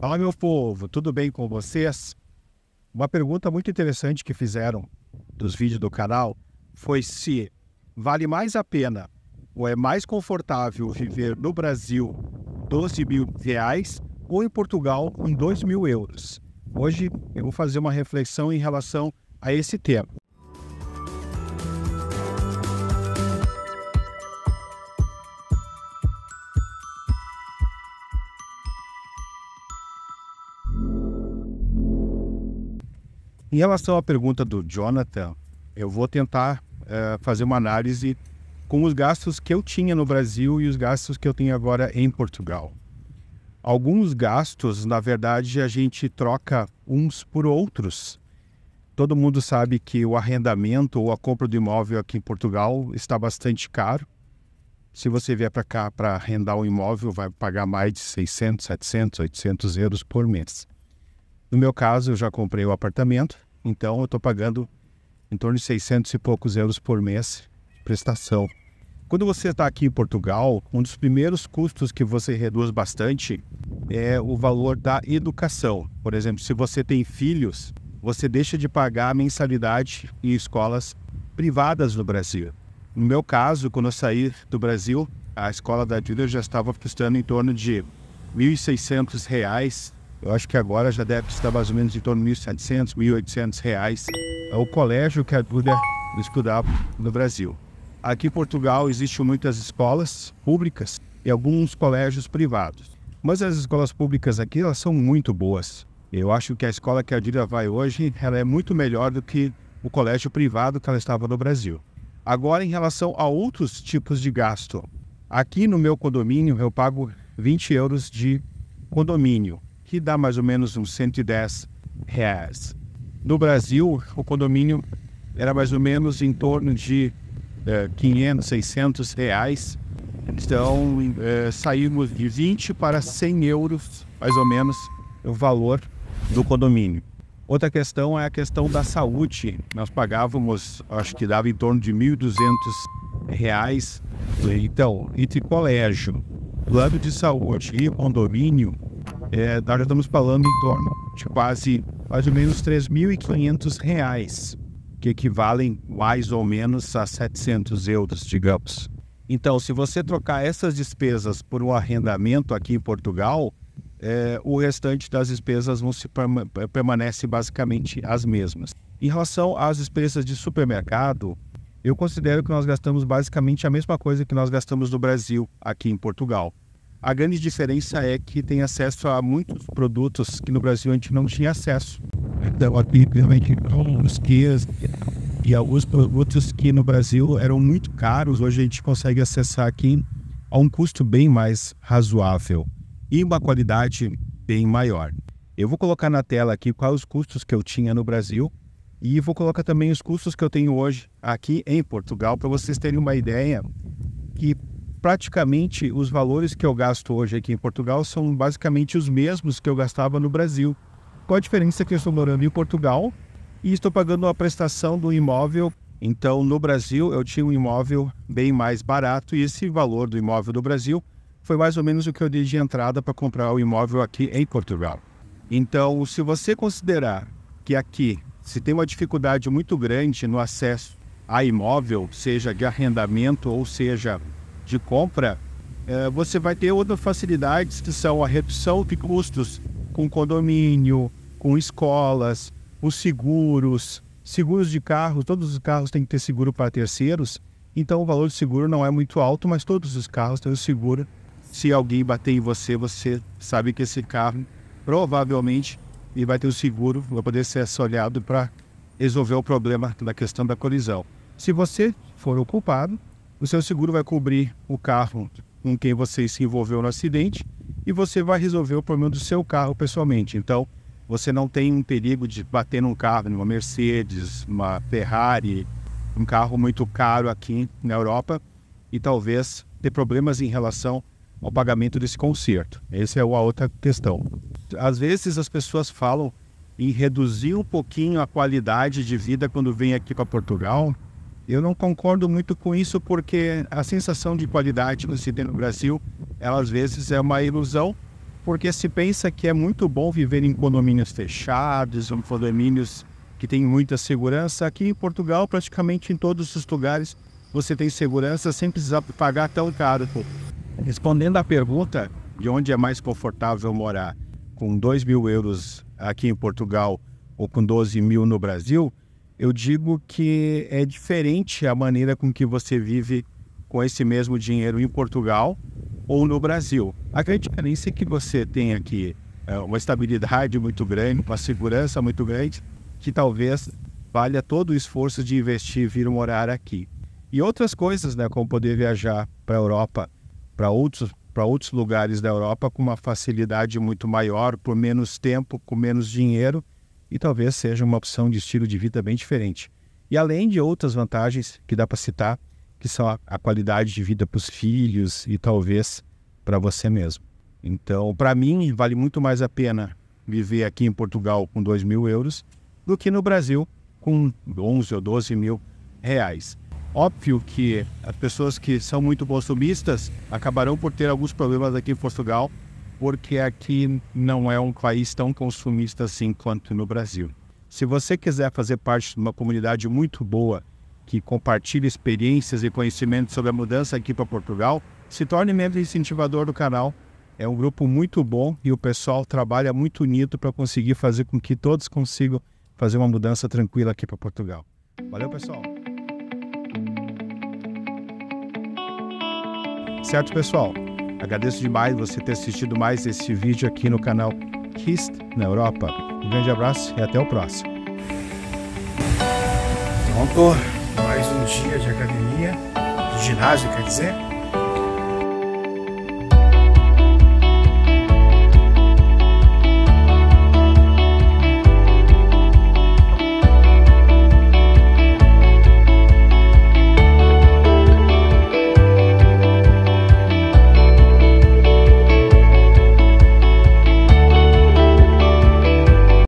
Fala, meu povo, tudo bem com vocês? Uma pergunta muito interessante que fizeram dos vídeos do canal foi se vale mais a pena ou é mais confortável viver no Brasil 12 mil reais ou em Portugal com 2 mil euros. Hoje eu vou fazer uma reflexão em relação a esse tema. Em relação à pergunta do Jonathan, eu vou tentar eh, fazer uma análise com os gastos que eu tinha no Brasil e os gastos que eu tenho agora em Portugal. Alguns gastos, na verdade, a gente troca uns por outros. Todo mundo sabe que o arrendamento ou a compra do imóvel aqui em Portugal está bastante caro. Se você vier para cá para arrendar um imóvel, vai pagar mais de 600, 700, 800 euros por mês. No meu caso, eu já comprei o apartamento então eu estou pagando em torno de 600 e poucos euros por mês de prestação. Quando você está aqui em Portugal, um dos primeiros custos que você reduz bastante é o valor da educação. Por exemplo, se você tem filhos, você deixa de pagar a mensalidade em escolas privadas no Brasil. No meu caso, quando eu saí do Brasil, a escola da Julia já estava custando em torno de R$ 1.600 eu acho que agora já deve estar mais ou menos em torno de 1.700, 1.800 reais. É o colégio que a Duda estudava no Brasil. Aqui em Portugal existem muitas escolas públicas e alguns colégios privados. Mas as escolas públicas aqui elas são muito boas. Eu acho que a escola que a Duda vai hoje ela é muito melhor do que o colégio privado que ela estava no Brasil. Agora, em relação a outros tipos de gasto, aqui no meu condomínio eu pago 20 euros de condomínio que dá mais ou menos uns 110 reais. No Brasil, o condomínio era mais ou menos em torno de é, 500, 600 reais. Então, é, saímos de 20 para 100 euros, mais ou menos, o valor do condomínio. Outra questão é a questão da saúde. Nós pagávamos, acho que dava em torno de 1.200 reais. Então, entre colégio, plano de saúde e condomínio, é, nós já estamos falando em torno de quase mais ou menos 3.500 reais, que equivalem mais ou menos a 700 euros, digamos. Então, se você trocar essas despesas por um arrendamento aqui em Portugal, é, o restante das despesas vão se permanece basicamente as mesmas. Em relação às despesas de supermercado, eu considero que nós gastamos basicamente a mesma coisa que nós gastamos no Brasil aqui em Portugal. A grande diferença é que tem acesso a muitos produtos que no Brasil a gente não tinha acesso. Então, aqui, realmente, os guias e alguns produtos que no Brasil eram muito caros, hoje a gente consegue acessar aqui a um custo bem mais razoável e uma qualidade bem maior. Eu vou colocar na tela aqui quais os custos que eu tinha no Brasil e vou colocar também os custos que eu tenho hoje aqui em Portugal para vocês terem uma ideia que praticamente os valores que eu gasto hoje aqui em Portugal são basicamente os mesmos que eu gastava no Brasil. Qual a diferença que eu estou morando em Portugal e estou pagando uma prestação do imóvel? Então, no Brasil, eu tinha um imóvel bem mais barato e esse valor do imóvel do Brasil foi mais ou menos o que eu dei de entrada para comprar o imóvel aqui em Portugal. Então, se você considerar que aqui se tem uma dificuldade muito grande no acesso a imóvel, seja de arrendamento ou seja de compra, eh, você vai ter outras facilidades que são a redução de custos com condomínio, com escolas, os seguros, seguros de carro, todos os carros têm que ter seguro para terceiros, então o valor do seguro não é muito alto, mas todos os carros têm o seguro. Se alguém bater em você, você sabe que esse carro provavelmente e vai ter o seguro, vai poder ser assolhado para resolver o problema da questão da colisão. Se você for o culpado, o seu seguro vai cobrir o carro com quem você se envolveu no acidente e você vai resolver o problema do seu carro pessoalmente. Então, você não tem um perigo de bater num carro, numa Mercedes, uma Ferrari, um carro muito caro aqui na Europa e talvez ter problemas em relação ao pagamento desse conserto. Essa é a outra questão. Às vezes as pessoas falam em reduzir um pouquinho a qualidade de vida quando vem aqui para Portugal, eu não concordo muito com isso porque a sensação de qualidade que se tem no Brasil, ela às vezes é uma ilusão, porque se pensa que é muito bom viver em condomínios fechados, em condomínios que tem muita segurança. Aqui em Portugal, praticamente em todos os lugares, você tem segurança sem precisar pagar tão caro. Respondendo à pergunta de onde é mais confortável morar, com 2 mil euros aqui em Portugal ou com 12 mil no Brasil, eu digo que é diferente a maneira com que você vive com esse mesmo dinheiro em Portugal ou no Brasil. A grande diferença é que você tem aqui é, uma estabilidade muito grande, uma segurança muito grande, que talvez valha todo o esforço de investir e vir morar aqui. E outras coisas, né, como poder viajar para a Europa, para outros, outros lugares da Europa com uma facilidade muito maior, por menos tempo, com menos dinheiro e talvez seja uma opção de estilo de vida bem diferente. E além de outras vantagens que dá para citar, que são a, a qualidade de vida para os filhos e talvez para você mesmo. Então, para mim, vale muito mais a pena viver aqui em Portugal com 2 mil euros do que no Brasil com 11 ou 12 mil reais. Óbvio que as pessoas que são muito consumistas acabarão por ter alguns problemas aqui em Portugal porque aqui não é um país tão consumista assim quanto no Brasil. Se você quiser fazer parte de uma comunidade muito boa, que compartilha experiências e conhecimentos sobre a mudança aqui para Portugal, se torne membro incentivador do canal. É um grupo muito bom e o pessoal trabalha muito unido para conseguir fazer com que todos consigam fazer uma mudança tranquila aqui para Portugal. Valeu, pessoal! Certo, pessoal? Agradeço demais você ter assistido mais esse vídeo aqui no canal Kist na Europa. Um grande abraço e até o próximo. Pronto, mais um dia de academia, de ginásio, quer dizer.